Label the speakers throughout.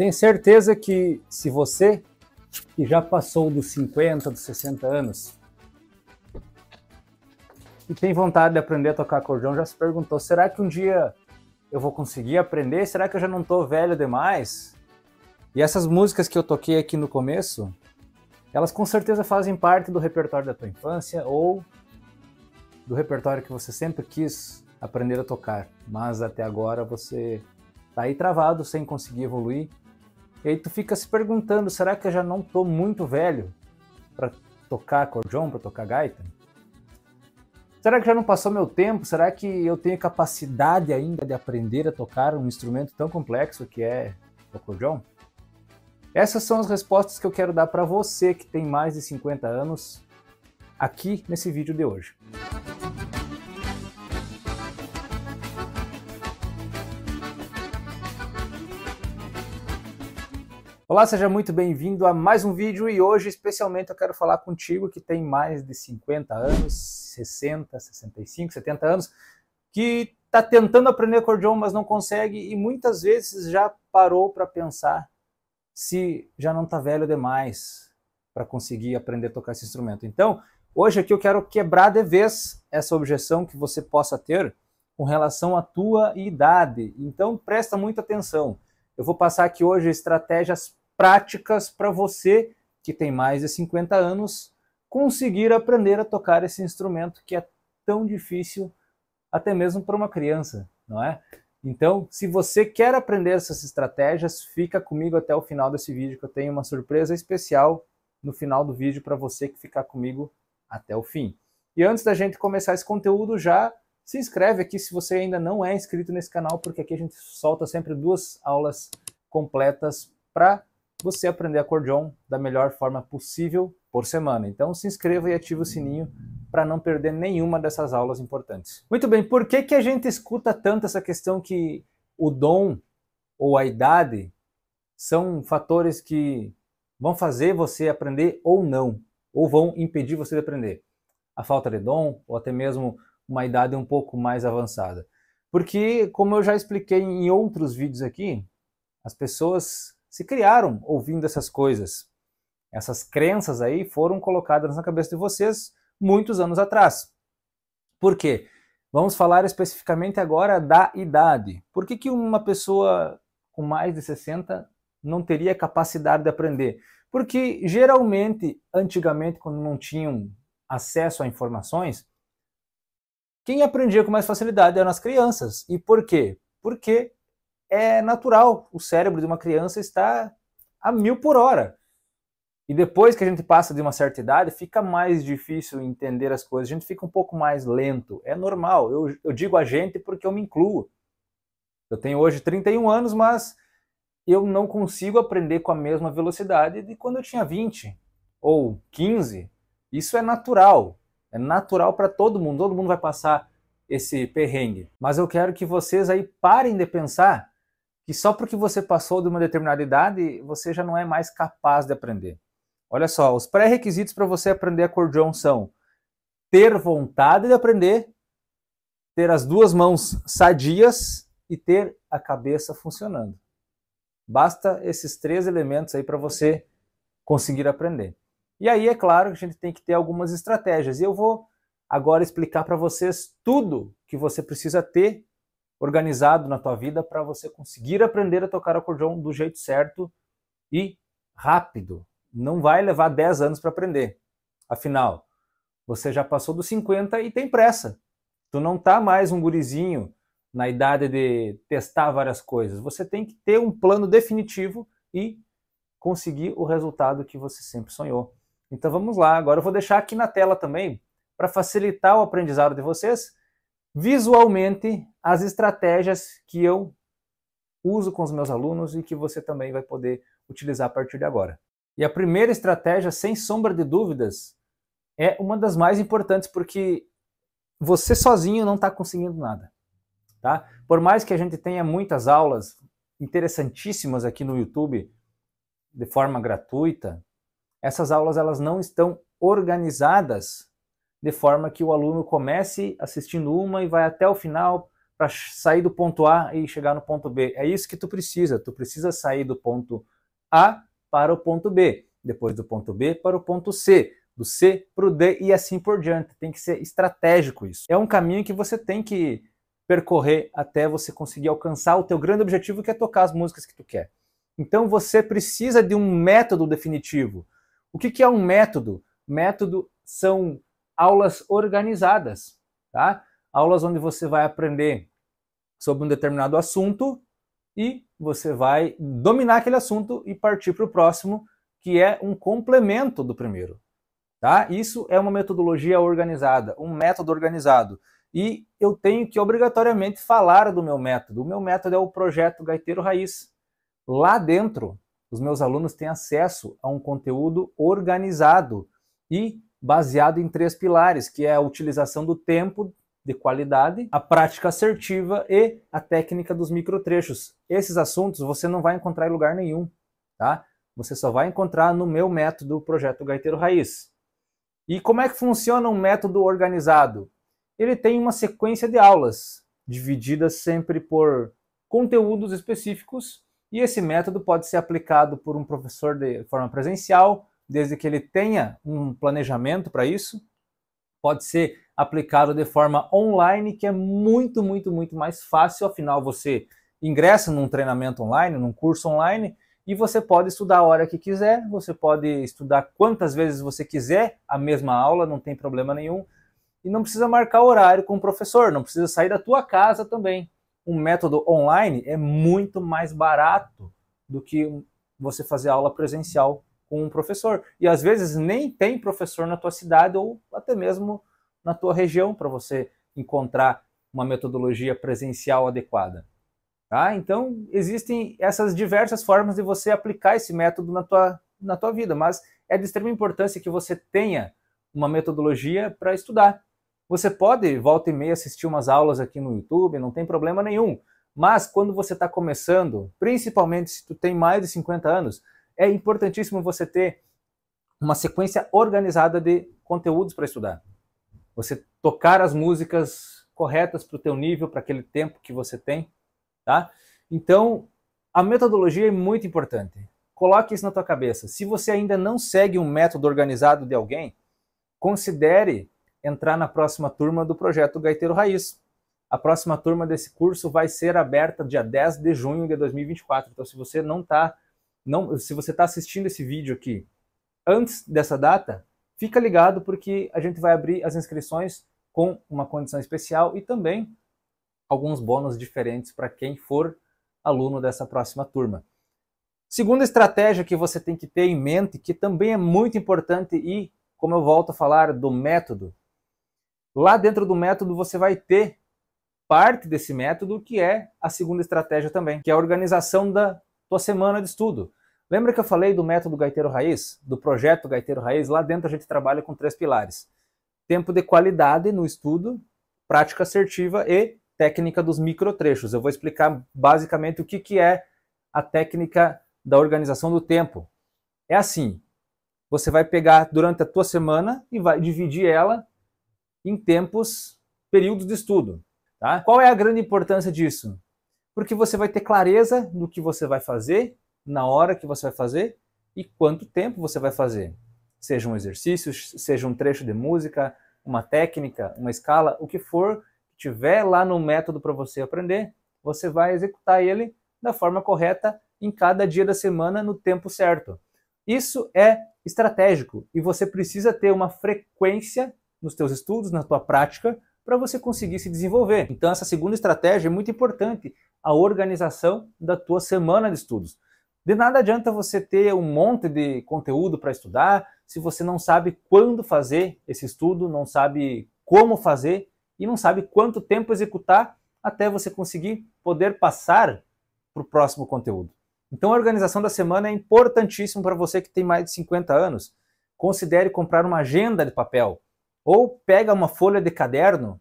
Speaker 1: tenho certeza que se você, que já passou dos 50, dos 60 anos, e tem vontade de aprender a tocar acordeão, já se perguntou: será que um dia eu vou conseguir aprender? Será que eu já não estou velho demais? E essas músicas que eu toquei aqui no começo, elas com certeza fazem parte do repertório da tua infância ou do repertório que você sempre quis aprender a tocar, mas até agora você está aí travado sem conseguir evoluir e aí tu fica se perguntando, será que eu já não tô muito velho para tocar acordeon, para tocar gaita? Será que já não passou meu tempo? Será que eu tenho capacidade ainda de aprender a tocar um instrumento tão complexo que é o acordeon? Essas são as respostas que eu quero dar para você que tem mais de 50 anos aqui nesse vídeo de hoje. Olá, seja muito bem-vindo a mais um vídeo e hoje especialmente eu quero falar contigo que tem mais de 50 anos, 60, 65, 70 anos, que está tentando aprender acordeon, mas não consegue e muitas vezes já parou para pensar se já não está velho demais para conseguir aprender a tocar esse instrumento. Então, hoje aqui eu quero quebrar de vez essa objeção que você possa ter com relação à tua idade. Então, presta muita atenção. Eu vou passar aqui hoje estratégias práticas para você que tem mais de 50 anos conseguir aprender a tocar esse instrumento que é tão difícil até mesmo para uma criança, não é? Então, se você quer aprender essas estratégias, fica comigo até o final desse vídeo que eu tenho uma surpresa especial no final do vídeo para você que ficar comigo até o fim. E antes da gente começar esse conteúdo, já se inscreve aqui se você ainda não é inscrito nesse canal, porque aqui a gente solta sempre duas aulas completas para você aprender acordeon da melhor forma possível por semana. Então se inscreva e ative o sininho para não perder nenhuma dessas aulas importantes. Muito bem, por que, que a gente escuta tanto essa questão que o dom ou a idade são fatores que vão fazer você aprender ou não, ou vão impedir você de aprender? A falta de dom ou até mesmo uma idade um pouco mais avançada. Porque, como eu já expliquei em outros vídeos aqui, as pessoas se criaram ouvindo essas coisas. Essas crenças aí foram colocadas na cabeça de vocês muitos anos atrás. Por quê? Vamos falar especificamente agora da idade. Por que, que uma pessoa com mais de 60 não teria capacidade de aprender? Porque geralmente, antigamente, quando não tinham acesso a informações, quem aprendia com mais facilidade eram as crianças. E por quê? Porque é natural. O cérebro de uma criança está a mil por hora. E depois que a gente passa de uma certa idade, fica mais difícil entender as coisas, a gente fica um pouco mais lento. É normal. Eu, eu digo a gente porque eu me incluo. Eu tenho hoje 31 anos, mas eu não consigo aprender com a mesma velocidade de quando eu tinha 20 ou 15. Isso é natural. É natural para todo mundo. Todo mundo vai passar esse perrengue. Mas eu quero que vocês aí parem de pensar que só porque você passou de uma determinada idade, você já não é mais capaz de aprender. Olha só, os pré-requisitos para você aprender acordeon são ter vontade de aprender, ter as duas mãos sadias e ter a cabeça funcionando. Basta esses três elementos aí para você conseguir aprender. E aí é claro que a gente tem que ter algumas estratégias. E eu vou agora explicar para vocês tudo que você precisa ter organizado na tua vida para você conseguir aprender a tocar acordeão do jeito certo e rápido. Não vai levar 10 anos para aprender. Afinal, você já passou dos 50 e tem pressa. Tu não tá mais um gurizinho na idade de testar várias coisas. Você tem que ter um plano definitivo e conseguir o resultado que você sempre sonhou. Então vamos lá, agora eu vou deixar aqui na tela também para facilitar o aprendizado de vocês visualmente as estratégias que eu uso com os meus alunos e que você também vai poder utilizar a partir de agora. E a primeira estratégia, sem sombra de dúvidas, é uma das mais importantes porque você sozinho não está conseguindo nada. Tá? Por mais que a gente tenha muitas aulas interessantíssimas aqui no YouTube de forma gratuita, essas aulas elas não estão organizadas de forma que o aluno comece assistindo uma e vai até o final para sair do ponto A e chegar no ponto B. É isso que tu precisa. Tu precisa sair do ponto A para o ponto B, depois do ponto B para o ponto C, do C para o D e assim por diante. Tem que ser estratégico isso. É um caminho que você tem que percorrer até você conseguir alcançar o teu grande objetivo, que é tocar as músicas que tu quer. Então você precisa de um método definitivo. O que, que é um método? Método são aulas organizadas, tá? Aulas onde você vai aprender sobre um determinado assunto e você vai dominar aquele assunto e partir para o próximo, que é um complemento do primeiro, tá? Isso é uma metodologia organizada, um método organizado. E eu tenho que obrigatoriamente falar do meu método. O meu método é o projeto Gaiteiro Raiz. Lá dentro, os meus alunos têm acesso a um conteúdo organizado e baseado em três pilares, que é a utilização do tempo de qualidade, a prática assertiva e a técnica dos microtrechos. Esses assuntos você não vai encontrar em lugar nenhum, tá? Você só vai encontrar no meu método Projeto Gaiteiro Raiz. E como é que funciona um método organizado? Ele tem uma sequência de aulas, divididas sempre por conteúdos específicos, e esse método pode ser aplicado por um professor de forma presencial, desde que ele tenha um planejamento para isso, pode ser aplicado de forma online, que é muito, muito, muito mais fácil. Afinal, você ingressa num treinamento online, num curso online, e você pode estudar a hora que quiser, você pode estudar quantas vezes você quiser a mesma aula, não tem problema nenhum. E não precisa marcar horário com o professor, não precisa sair da tua casa também. Um método online é muito mais barato do que você fazer aula presencial com um professor. E às vezes nem tem professor na tua cidade ou até mesmo na tua região para você encontrar uma metodologia presencial adequada. Tá? Então, existem essas diversas formas de você aplicar esse método na tua, na tua vida, mas é de extrema importância que você tenha uma metodologia para estudar. Você pode, volta e meia, assistir umas aulas aqui no YouTube, não tem problema nenhum. Mas quando você está começando, principalmente se tu tem mais de 50 anos, é importantíssimo você ter uma sequência organizada de conteúdos para estudar. Você tocar as músicas corretas para o teu nível, para aquele tempo que você tem, tá? Então, a metodologia é muito importante. Coloque isso na tua cabeça. Se você ainda não segue um método organizado de alguém, considere entrar na próxima turma do projeto Gaiteiro Raiz. A próxima turma desse curso vai ser aberta dia 10 de junho de 2024. Então, se você não está não, se você está assistindo esse vídeo aqui antes dessa data, fica ligado porque a gente vai abrir as inscrições com uma condição especial e também alguns bônus diferentes para quem for aluno dessa próxima turma. Segunda estratégia que você tem que ter em mente, que também é muito importante e, como eu volto a falar, do método. Lá dentro do método você vai ter parte desse método que é a segunda estratégia também, que é a organização da tua semana de estudo. Lembra que eu falei do método Gaiteiro Raiz? Do projeto Gaiteiro Raiz? Lá dentro a gente trabalha com três pilares. Tempo de qualidade no estudo, prática assertiva e técnica dos microtrechos. Eu vou explicar basicamente o que, que é a técnica da organização do tempo. É assim, você vai pegar durante a tua semana e vai dividir ela em tempos, períodos de estudo. Tá? Qual é a grande importância disso? Porque você vai ter clareza do que você vai fazer na hora que você vai fazer e quanto tempo você vai fazer. Seja um exercício, seja um trecho de música, uma técnica, uma escala, o que for que tiver lá no método para você aprender, você vai executar ele da forma correta em cada dia da semana no tempo certo. Isso é estratégico e você precisa ter uma frequência nos teus estudos, na tua prática, para você conseguir se desenvolver. Então essa segunda estratégia é muito importante, a organização da tua semana de estudos. De nada adianta você ter um monte de conteúdo para estudar se você não sabe quando fazer esse estudo, não sabe como fazer e não sabe quanto tempo executar até você conseguir poder passar para o próximo conteúdo. Então, a organização da semana é importantíssima para você que tem mais de 50 anos. Considere comprar uma agenda de papel ou pega uma folha de caderno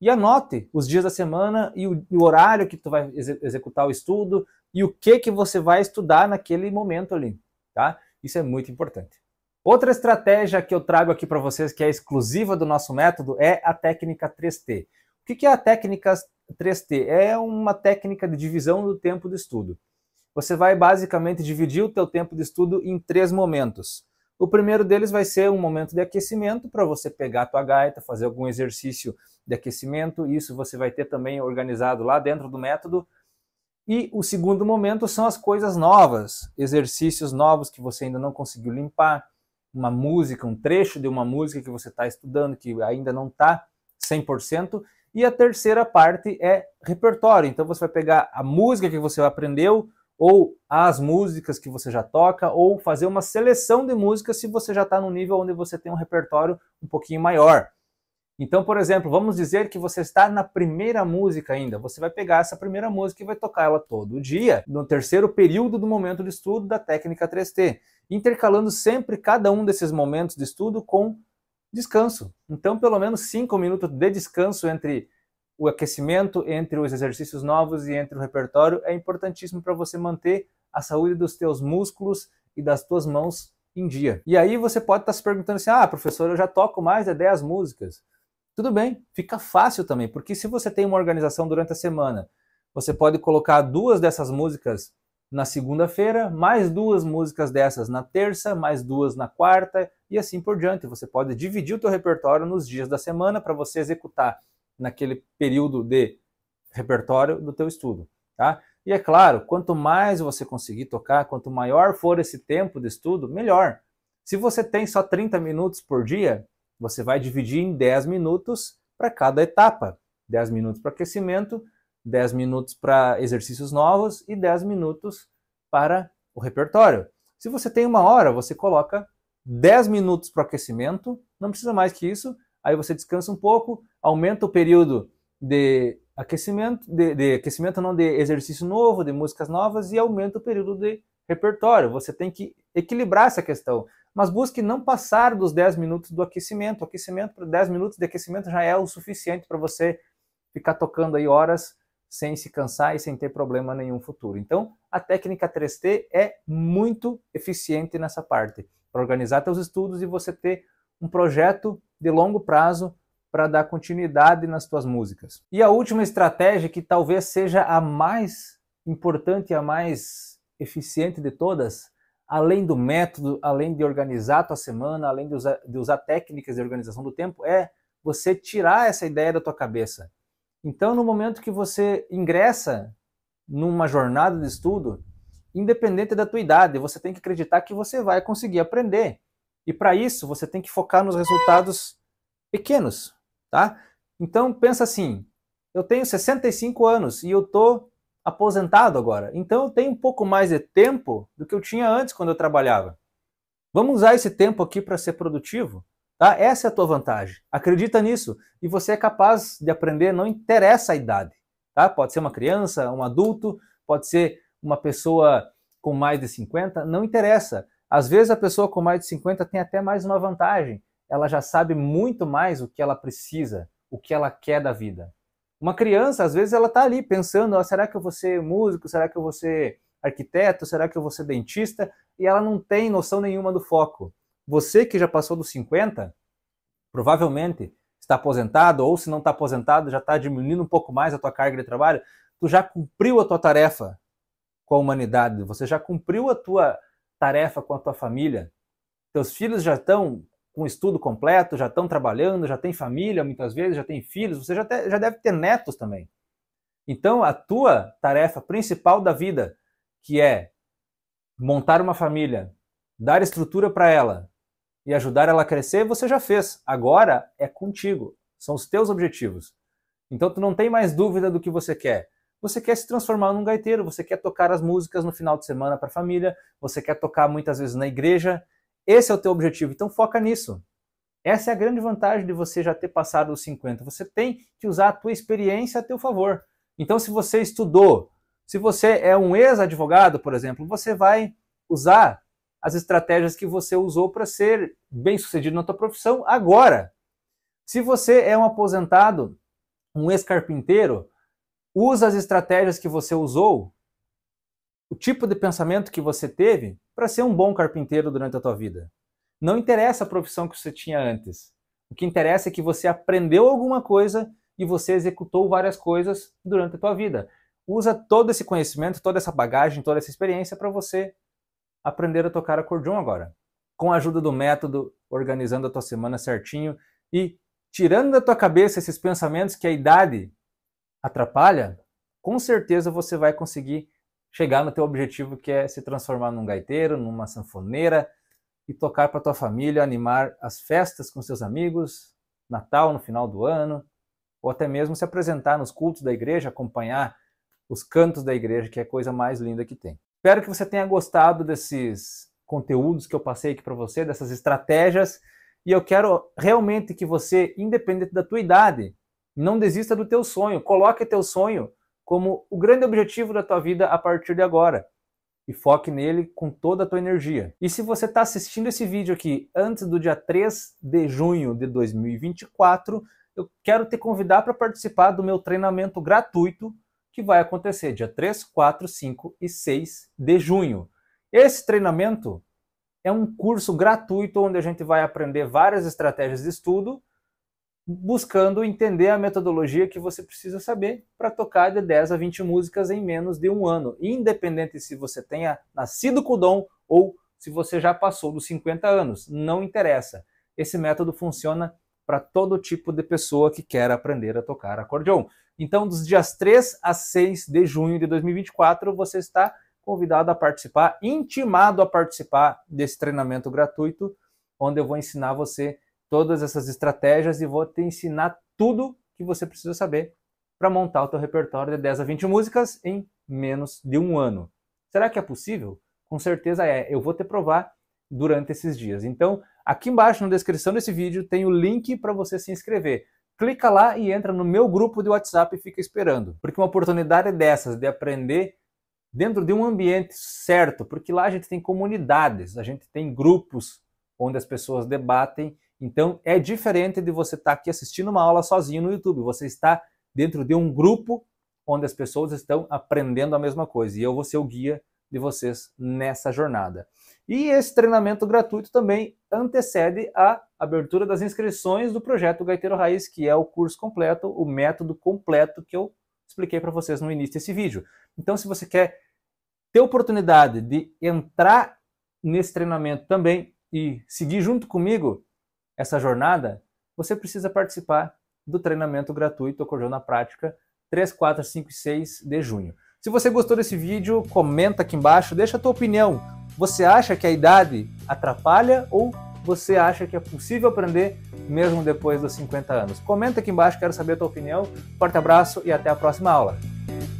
Speaker 1: e anote os dias da semana e o, horário que tu vai executar o estudo, e o que que você vai estudar naquele momento ali, tá? Isso é muito importante. Outra estratégia que eu trago aqui para vocês que é exclusiva do nosso método é a técnica 3T. O que é a técnica 3T? É uma técnica de divisão do tempo de estudo. Você vai basicamente dividir o teu tempo de estudo em três momentos. O primeiro deles vai ser um momento de aquecimento para você pegar a tua gaita, fazer algum exercício de aquecimento. Isso você vai ter também organizado lá dentro do método. E o segundo momento são as coisas novas, exercícios novos que você ainda não conseguiu limpar, uma música, um trecho de uma música que você está estudando, que ainda não está 100%. E a terceira parte é repertório. Então você vai pegar a música que você aprendeu, ou as músicas que você já toca, ou fazer uma seleção de músicas se você já está no nível onde você tem um repertório um pouquinho maior. Então, por exemplo, vamos dizer que você está na primeira música ainda. Você vai pegar essa primeira música e vai tocar ela todo dia, no terceiro período do momento de estudo da técnica 3T, intercalando sempre cada um desses momentos de estudo com descanso. Então, pelo menos cinco minutos de descanso entre o aquecimento, entre os exercícios novos e entre o repertório é importantíssimo para você manter a saúde dos teus músculos e das tuas mãos em dia. E aí você pode estar tá se perguntando assim: ah, professor, eu já toco mais de 10 músicas. Tudo bem, fica fácil também, porque se você tem uma organização durante a semana, você pode colocar duas dessas músicas na segunda-feira, mais duas músicas dessas na terça, mais duas na quarta e assim por diante. Você pode dividir o teu repertório nos dias da semana para você executar naquele período de repertório do teu estudo, tá? E é claro, quanto mais você conseguir tocar, quanto maior for esse tempo de estudo, melhor. Se você tem só 30 minutos por dia, você vai dividir em 10 minutos para cada etapa. 10 minutos para aquecimento, 10 minutos para exercícios novos e 10 minutos para o repertório. Se você tem uma hora, você coloca 10 minutos para aquecimento, não precisa mais que isso. Aí você descansa um pouco, aumenta o período de aquecimento, de, de, aquecimento não de exercício novo, de músicas novas e aumenta o período de repertório. Você tem que equilibrar essa questão mas busque não passar dos 10 minutos do aquecimento. O aquecimento para 10 minutos de aquecimento já é o suficiente para você ficar tocando aí horas sem se cansar e sem ter problema nenhum futuro. Então, a técnica 3T é muito eficiente nessa parte, para organizar seus estudos e você ter um projeto de longo prazo para dar continuidade nas suas músicas. E a última estratégia, que talvez seja a mais importante, e a mais eficiente de todas, além do método, além de organizar a tua semana, além de usar, de usar técnicas de organização do tempo, é você tirar essa ideia da tua cabeça. Então, no momento que você ingressa numa jornada de estudo, independente da tua idade, você tem que acreditar que você vai conseguir aprender. E para isso, você tem que focar nos resultados pequenos, tá? Então, pensa assim, eu tenho 65 anos e eu tô aposentado agora, então eu tenho um pouco mais de tempo do que eu tinha antes quando eu trabalhava. Vamos usar esse tempo aqui para ser produtivo, tá? Essa é a tua vantagem. Acredita nisso e você é capaz de aprender, não interessa a idade, tá? Pode ser uma criança, um adulto, pode ser uma pessoa com mais de 50, não interessa. Às vezes a pessoa com mais de 50 tem até mais uma vantagem. Ela já sabe muito mais o que ela precisa, o que ela quer da vida. Uma criança, às vezes, ela está ali pensando: ah, será que eu vou ser músico? Será que eu vou ser arquiteto? Será que eu vou ser dentista? E ela não tem noção nenhuma do foco. Você que já passou dos 50, provavelmente está aposentado, ou se não está aposentado, já está diminuindo um pouco mais a tua carga de trabalho, tu já cumpriu a tua tarefa com a humanidade, você já cumpriu a tua tarefa com a tua família, teus filhos já estão com estudo completo, já estão trabalhando, já tem família muitas vezes, já tem filhos, você já, te, já deve ter netos também. Então, a tua tarefa principal da vida, que é montar uma família, dar estrutura para ela e ajudar ela a crescer, você já fez. Agora é contigo, são os teus objetivos. Então, tu não tem mais dúvida do que você quer. Você quer se transformar num gaiteiro, você quer tocar as músicas no final de semana para a família, você quer tocar muitas vezes na igreja, esse é o teu objetivo, então foca nisso. Essa é a grande vantagem de você já ter passado os 50. Você tem que usar a tua experiência a teu favor. Então, se você estudou, se você é um ex-advogado, por exemplo, você vai usar as estratégias que você usou para ser bem-sucedido na tua profissão agora. Se você é um aposentado, um ex-carpinteiro, usa as estratégias que você usou o tipo de pensamento que você teve para ser um bom carpinteiro durante a tua vida. Não interessa a profissão que você tinha antes. O que interessa é que você aprendeu alguma coisa e você executou várias coisas durante a tua vida. Usa todo esse conhecimento, toda essa bagagem, toda essa experiência para você aprender a tocar acordeon agora. Com a ajuda do método, organizando a tua semana certinho e tirando da tua cabeça esses pensamentos que a idade atrapalha, com certeza você vai conseguir chegar no teu objetivo que é se transformar num gaiteiro, numa sanfoneira e tocar para tua família, animar as festas com seus amigos, Natal no final do ano, ou até mesmo se apresentar nos cultos da igreja, acompanhar os cantos da igreja, que é a coisa mais linda que tem. Espero que você tenha gostado desses conteúdos que eu passei aqui para você, dessas estratégias, e eu quero realmente que você, independente da tua idade, não desista do teu sonho, coloque teu sonho como o grande objetivo da tua vida a partir de agora. E foque nele com toda a tua energia. E se você está assistindo esse vídeo aqui antes do dia 3 de junho de 2024, eu quero te convidar para participar do meu treinamento gratuito que vai acontecer dia 3, 4, 5 e 6 de junho. Esse treinamento é um curso gratuito onde a gente vai aprender várias estratégias de estudo buscando entender a metodologia que você precisa saber para tocar de 10 a 20 músicas em menos de um ano, independente se você tenha nascido com o dom ou se você já passou dos 50 anos, não interessa. Esse método funciona para todo tipo de pessoa que quer aprender a tocar acordeon. Então, dos dias 3 a 6 de junho de 2024, você está convidado a participar, intimado a participar desse treinamento gratuito, onde eu vou ensinar você todas essas estratégias e vou te ensinar tudo que você precisa saber para montar o teu repertório de 10 a 20 músicas em menos de um ano. Será que é possível? Com certeza é. Eu vou te provar durante esses dias. Então, aqui embaixo na descrição desse vídeo tem o link para você se inscrever. Clica lá e entra no meu grupo de WhatsApp e fica esperando. Porque uma oportunidade dessas de aprender dentro de um ambiente certo, porque lá a gente tem comunidades, a gente tem grupos onde as pessoas debatem então, é diferente de você estar tá aqui assistindo uma aula sozinho no YouTube. Você está dentro de um grupo onde as pessoas estão aprendendo a mesma coisa. E eu vou ser o guia de vocês nessa jornada. E esse treinamento gratuito também antecede a abertura das inscrições do projeto Gaiteiro Raiz, que é o curso completo, o método completo que eu expliquei para vocês no início desse vídeo. Então, se você quer ter oportunidade de entrar nesse treinamento também e seguir junto comigo, essa jornada, você precisa participar do treinamento gratuito Ocorreu na Prática 3, 4, 5 e 6 de junho. Se você gostou desse vídeo, comenta aqui embaixo, deixa a tua opinião. Você acha que a idade atrapalha ou você acha que é possível aprender mesmo depois dos 50 anos? Comenta aqui embaixo, quero saber a tua opinião. Forte abraço e até a próxima aula.